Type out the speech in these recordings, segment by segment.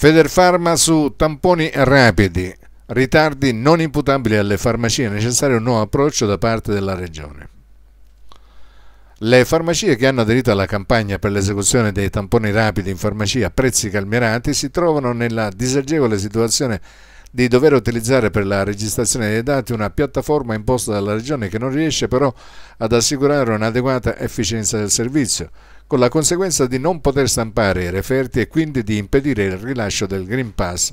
Federfarma su tamponi rapidi, ritardi non imputabili alle farmacie, necessario un nuovo approccio da parte della Regione. Le farmacie che hanno aderito alla campagna per l'esecuzione dei tamponi rapidi in farmacia a prezzi calmierati si trovano nella disagevole situazione di dover utilizzare per la registrazione dei dati una piattaforma imposta dalla Regione che non riesce però ad assicurare un'adeguata efficienza del servizio, con la conseguenza di non poter stampare i referti e quindi di impedire il rilascio del Green Pass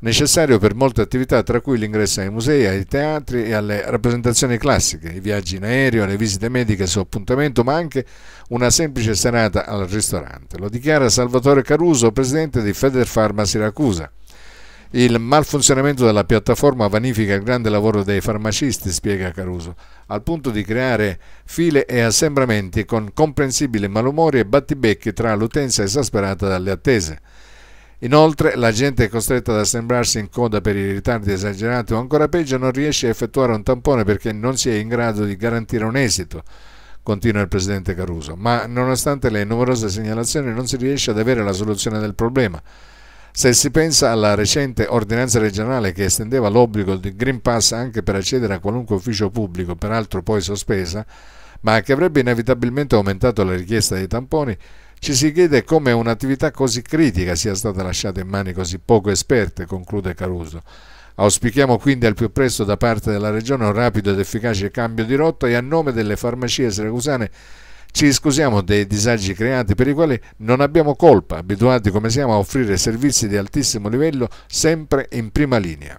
necessario per molte attività tra cui l'ingresso ai musei, ai teatri e alle rappresentazioni classiche, i viaggi in aereo, le visite mediche su appuntamento, ma anche una semplice serata al ristorante. Lo dichiara Salvatore Caruso, presidente di Federfarma Siracusa. Il malfunzionamento della piattaforma vanifica il grande lavoro dei farmacisti, spiega Caruso, al punto di creare file e assembramenti con comprensibili malumori e battibecchi tra l'utenza esasperata dalle attese. Inoltre la gente è costretta ad assembrarsi in coda per i ritardi esagerati o ancora peggio non riesce a effettuare un tampone perché non si è in grado di garantire un esito continua il presidente Caruso, ma nonostante le numerose segnalazioni non si riesce ad avere la soluzione del problema. Se si pensa alla recente ordinanza regionale che estendeva l'obbligo di Green Pass anche per accedere a qualunque ufficio pubblico, peraltro poi sospesa, ma che avrebbe inevitabilmente aumentato la richiesta dei tamponi, ci si chiede come un'attività così critica sia stata lasciata in mani così poco esperte, conclude Caruso. Auspichiamo quindi al più presto da parte della Regione un rapido ed efficace cambio di rotta e a nome delle farmacie siracusane ci scusiamo dei disagi creati per i quali non abbiamo colpa, abituati come siamo a offrire servizi di altissimo livello sempre in prima linea.